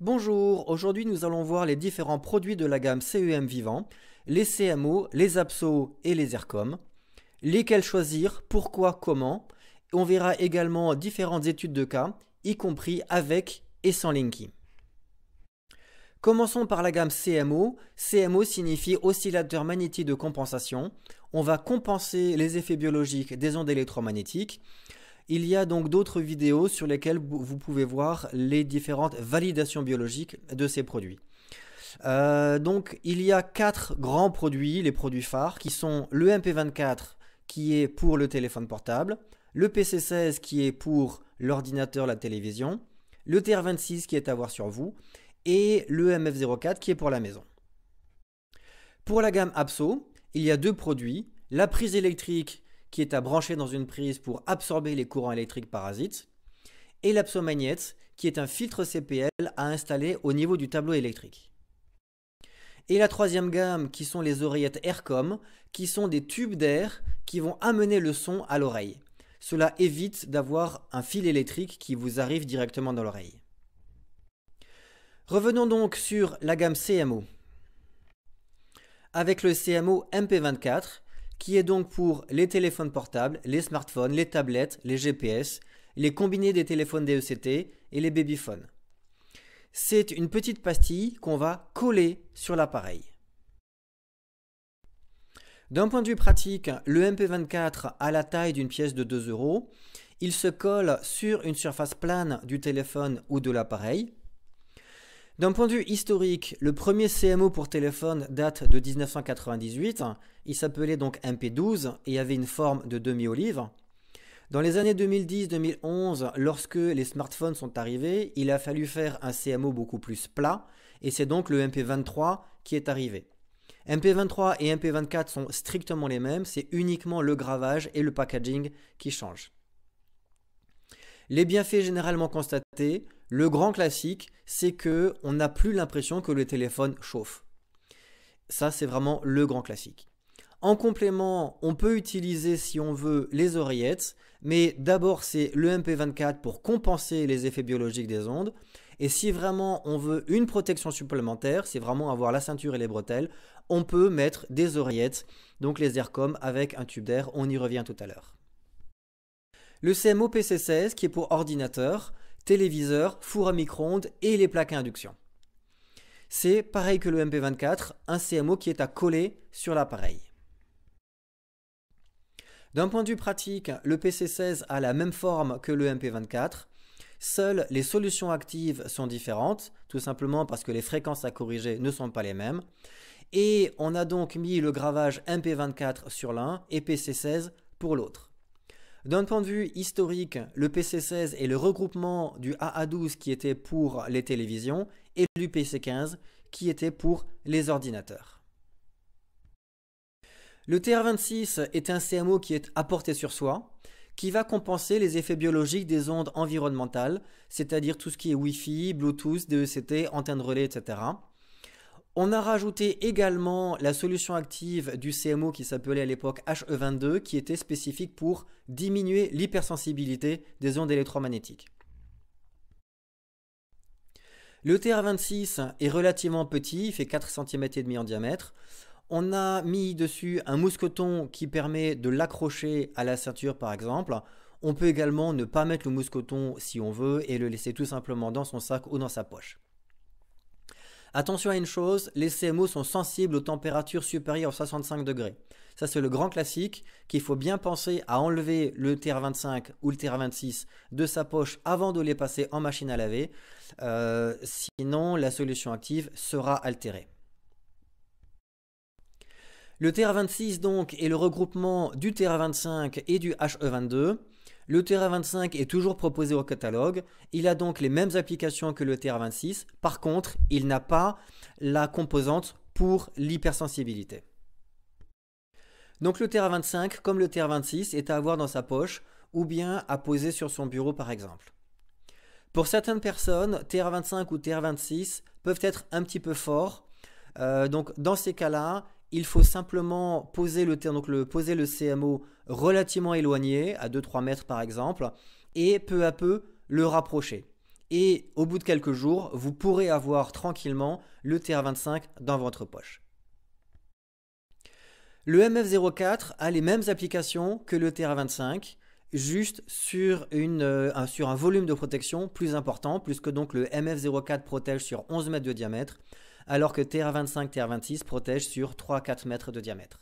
Bonjour, aujourd'hui nous allons voir les différents produits de la gamme CEM Vivant, les CMO, les APSO et les ERCOM. Lesquels choisir, pourquoi, comment. On verra également différentes études de cas, y compris avec et sans Linky. Commençons par la gamme CMO. CMO signifie oscillateur magnétique de compensation. On va compenser les effets biologiques des ondes électromagnétiques. Il y a donc d'autres vidéos sur lesquelles vous pouvez voir les différentes validations biologiques de ces produits. Euh, donc il y a quatre grands produits, les produits phares, qui sont le MP24 qui est pour le téléphone portable, le PC16 qui est pour l'ordinateur, la télévision, le TR26 qui est à voir sur vous, et le MF04 qui est pour la maison. Pour la gamme Abso, il y a deux produits, la prise électrique qui est à brancher dans une prise pour absorber les courants électriques parasites, et l'apsomagnète, qui est un filtre CPL à installer au niveau du tableau électrique. Et la troisième gamme, qui sont les oreillettes Aircom, qui sont des tubes d'air qui vont amener le son à l'oreille. Cela évite d'avoir un fil électrique qui vous arrive directement dans l'oreille. Revenons donc sur la gamme CMO. Avec le CMO MP24, qui est donc pour les téléphones portables, les smartphones, les tablettes, les GPS, les combinés des téléphones DECT et les babyphones. C'est une petite pastille qu'on va coller sur l'appareil. D'un point de vue pratique, le MP24 a la taille d'une pièce de 2 euros. Il se colle sur une surface plane du téléphone ou de l'appareil, d'un point de vue historique, le premier CMO pour téléphone date de 1998. Il s'appelait donc MP12 et avait une forme de demi-olive. Dans les années 2010-2011, lorsque les smartphones sont arrivés, il a fallu faire un CMO beaucoup plus plat, et c'est donc le MP23 qui est arrivé. MP23 et MP24 sont strictement les mêmes, c'est uniquement le gravage et le packaging qui changent. Les bienfaits généralement constatés, le grand classique, c'est que on n'a plus l'impression que le téléphone chauffe. Ça, c'est vraiment le grand classique. En complément, on peut utiliser si on veut les oreillettes, mais d'abord c'est le MP24 pour compenser les effets biologiques des ondes. Et si vraiment on veut une protection supplémentaire, c'est vraiment avoir la ceinture et les bretelles, on peut mettre des oreillettes, donc les Aircom avec un tube d'air, on y revient tout à l'heure. Le PC 16 qui est pour ordinateur, téléviseurs, four à micro-ondes et les plaques à induction. C'est pareil que le MP24, un CMO qui est à coller sur l'appareil. D'un point de vue pratique, le PC16 a la même forme que le MP24. Seules les solutions actives sont différentes, tout simplement parce que les fréquences à corriger ne sont pas les mêmes. Et on a donc mis le gravage MP24 sur l'un et PC16 pour l'autre. D'un point de vue historique, le PC16 est le regroupement du AA12 qui était pour les télévisions et du PC15 qui était pour les ordinateurs. Le TR26 est un CMO qui est apporté sur soi, qui va compenser les effets biologiques des ondes environnementales, c'est-à-dire tout ce qui est Wi-Fi, Bluetooth, DECT, antenne relais, etc. On a rajouté également la solution active du CMO qui s'appelait à l'époque HE22 qui était spécifique pour diminuer l'hypersensibilité des ondes électromagnétiques. Le TR26 est relativement petit, il fait 4 cm et demi en diamètre. On a mis dessus un mousqueton qui permet de l'accrocher à la ceinture par exemple. On peut également ne pas mettre le mousqueton si on veut et le laisser tout simplement dans son sac ou dans sa poche. Attention à une chose, les CMO sont sensibles aux températures supérieures à 65 degrés. Ça, c'est le grand classique qu'il faut bien penser à enlever le TR25 ou le TR26 de sa poche avant de les passer en machine à laver. Euh, sinon, la solution active sera altérée. Le TR26 donc est le regroupement du TR25 et du HE22. Le tr 25 est toujours proposé au catalogue, il a donc les mêmes applications que le tr 26 par contre il n'a pas la composante pour l'hypersensibilité. Donc le TRA25, comme le tr 26 est à avoir dans sa poche ou bien à poser sur son bureau par exemple. Pour certaines personnes, TR25 ou TR26 peuvent être un petit peu forts. Euh, donc dans ces cas-là, il faut simplement poser le, CMO relativement éloigné, à 2-3 mètres par exemple, et peu à peu le rapprocher. Et au bout de quelques jours, vous pourrez avoir tranquillement le TR25 dans votre poche. Le MF04 a les mêmes applications que le TR25, juste euh, sur, un volume de protection plus important, puisque donc le MF04 protège sur 11 mètres de diamètre, alors que TR25, TR26 protège sur 3-4 mètres de diamètre.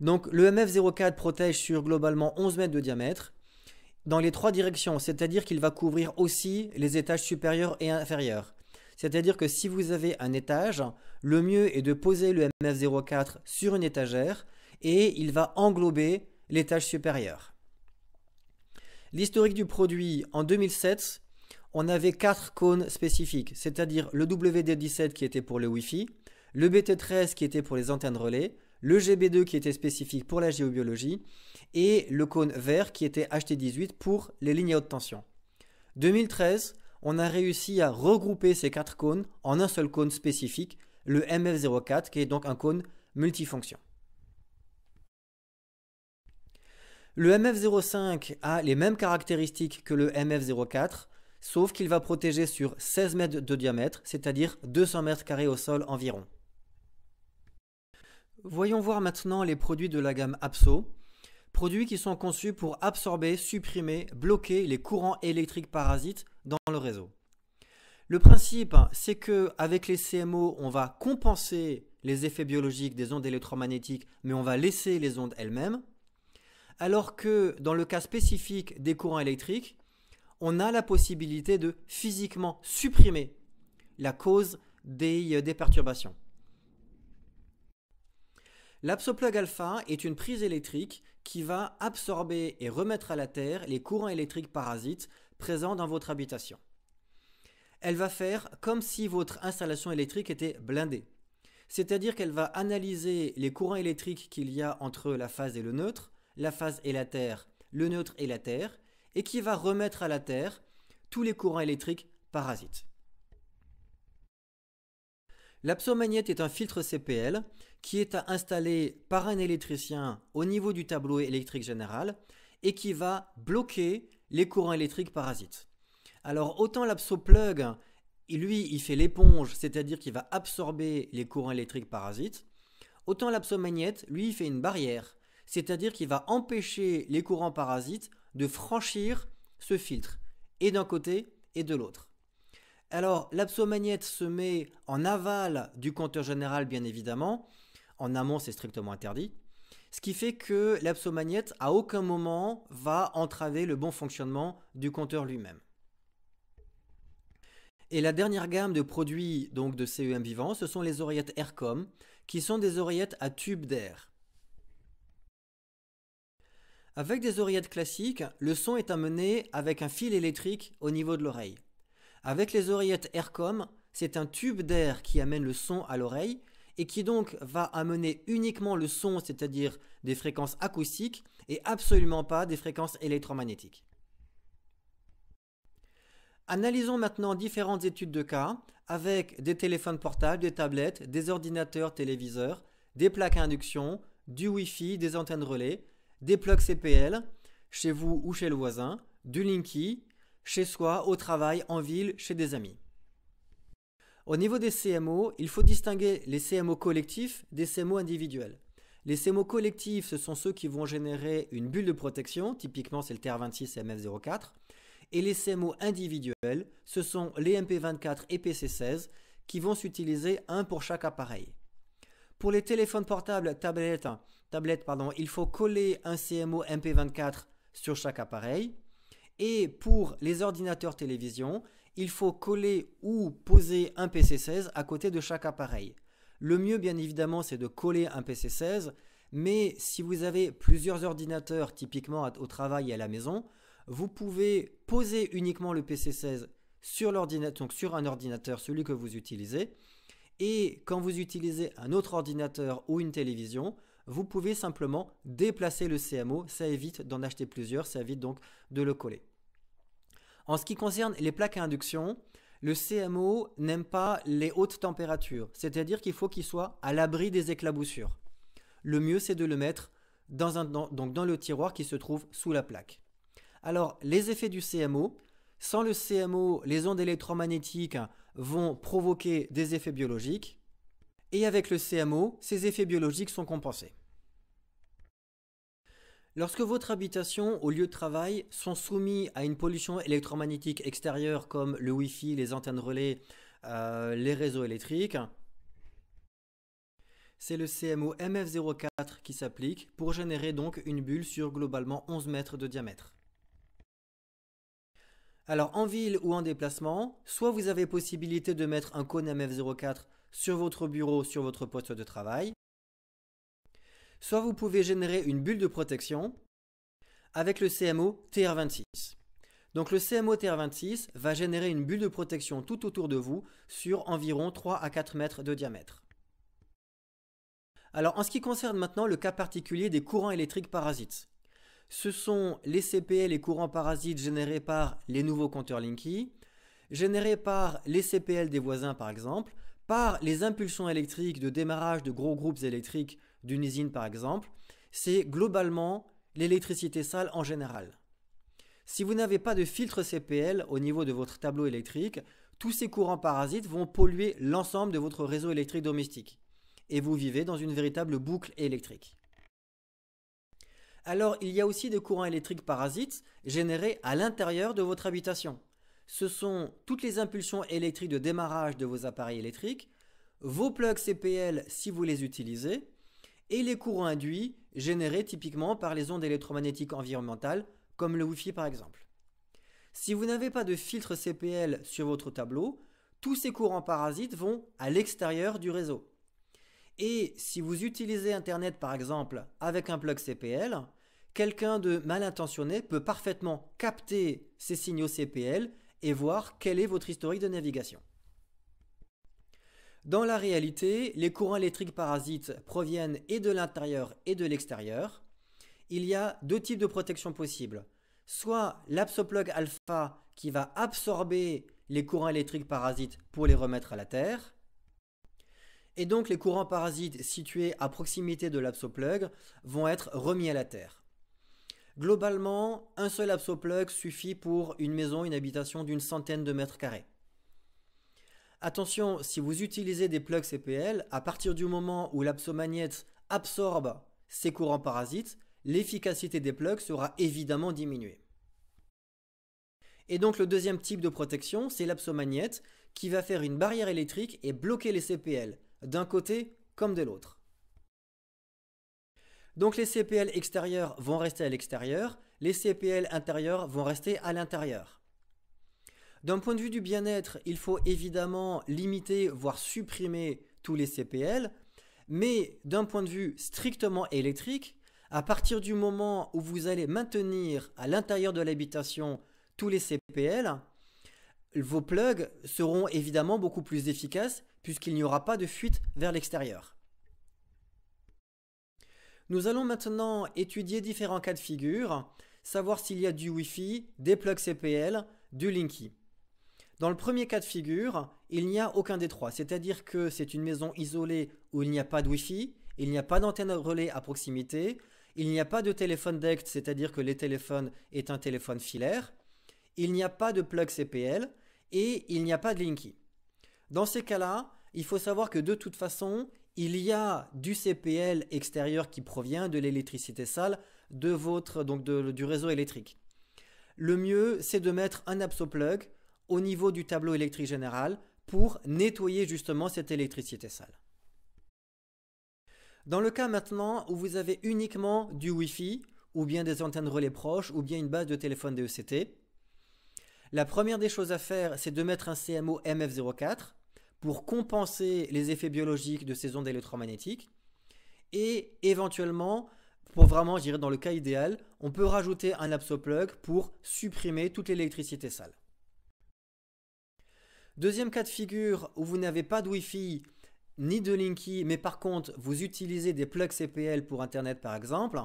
Donc le MF04 protège sur globalement 11 mètres de diamètre dans les trois directions, c'est-à-dire qu'il va couvrir aussi les étages supérieurs et inférieurs. C'est-à-dire que si vous avez un étage, le mieux est de poser le MF04 sur une étagère et il va englober l'étage supérieur. L'historique du produit en 2007, on avait quatre cônes spécifiques, c'est-à-dire le WD17 qui était pour le Wi-Fi, le BT13 qui était pour les antennes relais, le GB2 qui était spécifique pour la géobiologie et le cône vert qui était HT18 pour les lignes à haute tension. 2013, on a réussi à regrouper ces quatre cônes en un seul cône spécifique, le MF04 qui est donc un cône multifonction. Le MF05 a les mêmes caractéristiques que le MF04, sauf qu'il va protéger sur 16 mètres de diamètre, c'est-à-dire 200 mètres carrés au sol environ. Voyons voir maintenant les produits de la gamme APSO, produits qui sont conçus pour absorber, supprimer, bloquer les courants électriques parasites dans le réseau. Le principe, c'est que avec les CMO, on va compenser les effets biologiques des ondes électromagnétiques, mais on va laisser les ondes elles-mêmes. Alors que dans le cas spécifique des courants électriques, on a la possibilité de physiquement supprimer la cause des, euh, perturbations. L'absoplug alpha est une prise électrique qui va absorber et remettre à la Terre les courants électriques parasites présents dans votre habitation. Elle va faire comme si votre installation électrique était blindée, c'est-à-dire qu'elle va analyser les courants électriques qu'il y a entre la phase et le neutre, la phase et la Terre, le neutre et la Terre, et qui va remettre à la Terre tous les courants électriques parasites. L'absomagnète est un filtre CPL qui est installé par un électricien au niveau du tableau électrique général et qui va bloquer les courants électriques parasites. Alors autant l'absoplug, lui, il fait l'éponge, c'est-à-dire qu'il va absorber les courants électriques parasites, autant l'absomagnète, lui, il fait une barrière, c'est-à-dire qu'il va empêcher les courants parasites de franchir ce filtre, et d'un côté et de l'autre. Alors, l'absomagnète se met en aval du compteur général, bien évidemment. En amont, c'est strictement interdit. Ce qui fait que l'absomagnète, à aucun moment, va entraver le bon fonctionnement du compteur lui-même. Et la dernière gamme de produits donc de CEM vivant ce sont les oreillettes Aircom, qui sont des oreillettes à tube d'air. Avec des oreillettes classiques, le son est amené avec un fil électrique au niveau de l'oreille. Avec les oreillettes Aircom, c'est un tube d'air qui amène le son à l'oreille et qui donc va amener uniquement le son, c'est-à-dire des fréquences acoustiques et absolument pas des fréquences électromagnétiques. Analysons maintenant différentes études de cas avec des téléphones portables, des tablettes, des ordinateurs, téléviseurs, des plaques à induction, du Wi-Fi, des antennes relais, des plugs CPL, chez vous ou chez le voisin, du Linky, chez soi, au travail, en ville, chez des amis. Au niveau des CMO, il faut distinguer les CMO collectifs des CMO individuels. Les CMO collectifs, ce sont ceux qui vont générer une bulle de protection, typiquement c'est le TR26 et MF04. Et les CMO individuels, ce sont les MP24 et PC16 qui vont s'utiliser un pour chaque appareil. Pour les téléphones portables, tablettes tablette, pardon, il faut coller un CMO MP24 sur chaque appareil. Et pour les ordinateurs télévision, il faut coller ou poser un PC16 à côté de chaque appareil. Le mieux, bien évidemment, c'est de coller un PC16, mais si vous avez plusieurs ordinateurs, typiquement au travail et à la maison, vous pouvez poser uniquement le PC16 sur, donc sur un ordinateur, celui que vous utilisez, et quand vous utilisez un autre ordinateur ou une télévision, vous pouvez simplement déplacer le CMO. Ça évite d'en acheter plusieurs, ça évite donc de le coller. En ce qui concerne les plaques à induction, le CMO n'aime pas les hautes températures, c'est-à-dire qu'il faut qu'il soit à l'abri des éclaboussures. Le mieux, c'est de le mettre dans, dans le tiroir qui se trouve sous la plaque. Alors, les effets du CMO, sans le CMO, les ondes électromagnétiques vont provoquer des effets biologiques et avec le CMO, ces effets biologiques sont compensés. Lorsque votre habitation ou lieu de travail sont soumis à une pollution électromagnétique extérieure comme le Wi-Fi, les antennes relais, euh, les réseaux électriques, c'est le CMO MF04 qui s'applique pour générer donc une bulle sur globalement 11 mètres de diamètre. Alors en ville ou en déplacement, soit vous avez possibilité de mettre un cône MF04 sur votre bureau, sur votre poste de travail. Soit vous pouvez générer une bulle de protection avec le CMO TR26. Donc le CMO TR26 va générer une bulle de protection tout autour de vous sur environ 3 à 4 mètres de diamètre. Alors en ce qui concerne maintenant le cas particulier des courants électriques parasites, ce sont les CPL, les courants parasites générés par les nouveaux compteurs Linky, générés par les CPL des voisins par exemple, par les impulsions électriques de démarrage de gros groupes électriques d'une usine par exemple, c'est globalement l'électricité sale en général. Si vous n'avez pas de filtre CPL au niveau de votre tableau électrique, tous ces courants parasites vont polluer l'ensemble de votre réseau électrique domestique. Et vous vivez dans une véritable boucle électrique. Alors, il y a aussi des courants électriques parasites générés à l'intérieur de votre habitation ce sont toutes les impulsions électriques de démarrage de vos appareils électriques, vos plugs CPL si vous les utilisez, et les courants induits générés typiquement par les ondes électromagnétiques environnementales, comme le Wi-Fi par exemple. Si vous n'avez pas de filtre CPL sur votre tableau, tous ces courants parasites vont à l'extérieur du réseau. Et si vous utilisez Internet par exemple avec un plug CPL, quelqu'un de mal intentionné peut parfaitement capter ces signaux CPL et voir quel est votre historique de navigation. Dans la réalité, les courants électriques parasites proviennent et de l'intérieur et de l'extérieur. Il y a deux types de protection possibles. Soit l'absoplug alpha qui va absorber les courants électriques parasites pour les remettre à la Terre. Et donc les courants parasites situés à proximité de l'absoplug vont être remis à la Terre. Globalement, un seul absoplug suffit pour une maison, une habitation d'une centaine de mètres carrés. Attention, si vous utilisez des plugs CPL, à partir du moment où l'apsomagnète absorbe ces courants parasites, l'efficacité des plugs sera évidemment diminuée. Et donc le deuxième type de protection, c'est l'apsomagnète qui va faire une barrière électrique et bloquer les CPL, d'un côté comme de l'autre. Donc les CPL extérieurs vont rester à l'extérieur, les CPL intérieurs vont rester à l'intérieur. D'un point de vue du bien-être, il faut évidemment limiter, voire supprimer tous les CPL, mais d'un point de vue strictement électrique, à partir du moment où vous allez maintenir à l'intérieur de l'habitation tous les CPL, vos plugs seront évidemment beaucoup plus efficaces puisqu'il n'y aura pas de fuite vers l'extérieur. Nous allons maintenant étudier différents cas de figure, savoir s'il y a du Wi-Fi, des plugs CPL, du Linky. Dans le premier cas de figure, il n'y a aucun des trois, c'est-à-dire que c'est une maison isolée où il n'y a pas de Wi-Fi, il n'y a pas d'antenne relais à proximité, il n'y a pas de téléphone DECT, c'est-à-dire que les téléphones est un téléphone filaire, il n'y a pas de plug CPL et il n'y a pas de Linky. Dans ces cas-là, il faut savoir que de toute façon, il y a du CPL extérieur qui provient de l'électricité sale de votre donc du réseau électrique. Le mieux, c'est de mettre un AbsoPlug plug au niveau du tableau électrique général pour nettoyer justement cette électricité sale. Dans le cas maintenant où vous avez uniquement du Wi-Fi ou bien des antennes relais proches ou bien une base de téléphone DECT, la première des choses à faire, c'est de mettre un CMO MF04 pour compenser les effets biologiques de ces ondes électromagnétiques. Et éventuellement, pour vraiment, je dans le cas idéal, on peut rajouter un plug pour supprimer toute l'électricité sale. Deuxième cas de figure où vous n'avez pas de Wi-Fi ni de Linky, mais par contre vous utilisez des plugs CPL pour Internet par exemple,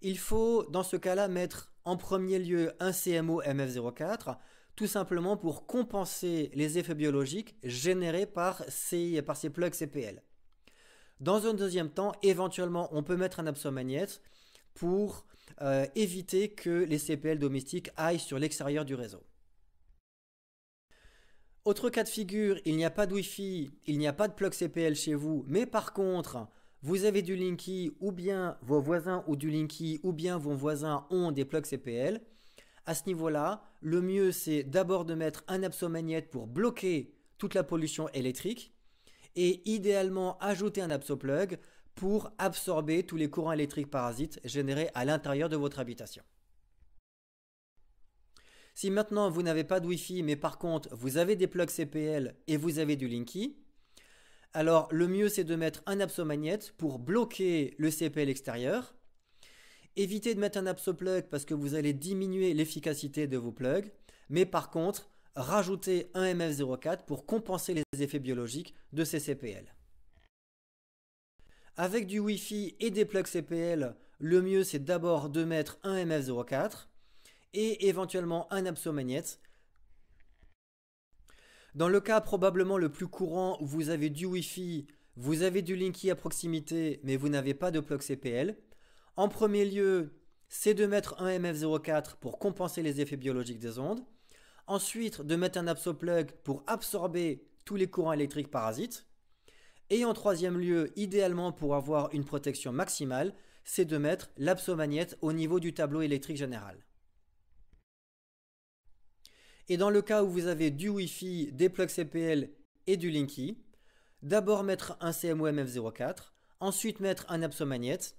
il faut dans ce cas-là mettre en premier lieu un CMO MF04 tout simplement pour compenser les effets biologiques générés par ces, par ces plugs CPL. Dans un deuxième temps, éventuellement, on peut mettre un magnétique pour euh, éviter que les CPL domestiques aillent sur l'extérieur du réseau. Autre cas de figure, il n'y a pas de Wi-Fi, il n'y a pas de plug CPL chez vous, mais par contre, vous avez du Linky ou bien vos voisins ou du Linky ou bien vos voisins ont des plugs CPL à ce niveau-là, le mieux c'est d'abord de mettre un absomagnet pour bloquer toute la pollution électrique et idéalement ajouter un plug pour absorber tous les courants électriques parasites générés à l'intérieur de votre habitation. Si maintenant vous n'avez pas de Wi-Fi, mais par contre vous avez des plugs CPL et vous avez du Linky, alors le mieux c'est de mettre un absomagnet pour bloquer le CPL extérieur Évitez de mettre un APSO plug parce que vous allez diminuer l'efficacité de vos plugs. Mais par contre, rajoutez un MF04 pour compenser les effets biologiques de ces CPL. Avec du Wi-Fi et des plugs CPL, le mieux c'est d'abord de mettre un MF04 et éventuellement un Magnet. Dans le cas probablement le plus courant où vous avez du Wi-Fi, vous avez du Linky à proximité mais vous n'avez pas de plug CPL, en premier lieu, c'est de mettre un MF04 pour compenser les effets biologiques des ondes. Ensuite, de mettre un absoplug pour absorber tous les courants électriques parasites. Et en troisième lieu, idéalement pour avoir une protection maximale, c'est de mettre l'absomagnète au niveau du tableau électrique général. Et dans le cas où vous avez du Wi-Fi, des plugs CPL et du Linky, d'abord mettre un mf 04 ensuite mettre un AbsoMagnette.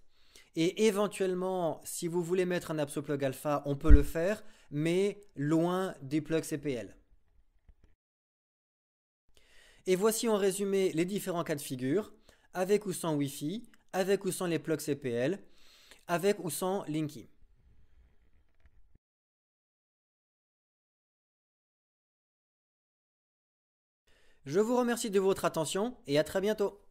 Et éventuellement, si vous voulez mettre un Plug alpha, on peut le faire, mais loin des plugs CPL. Et voici en résumé les différents cas de figure, avec ou sans Wi-Fi, avec ou sans les plugs CPL, avec ou sans Linky. Je vous remercie de votre attention et à très bientôt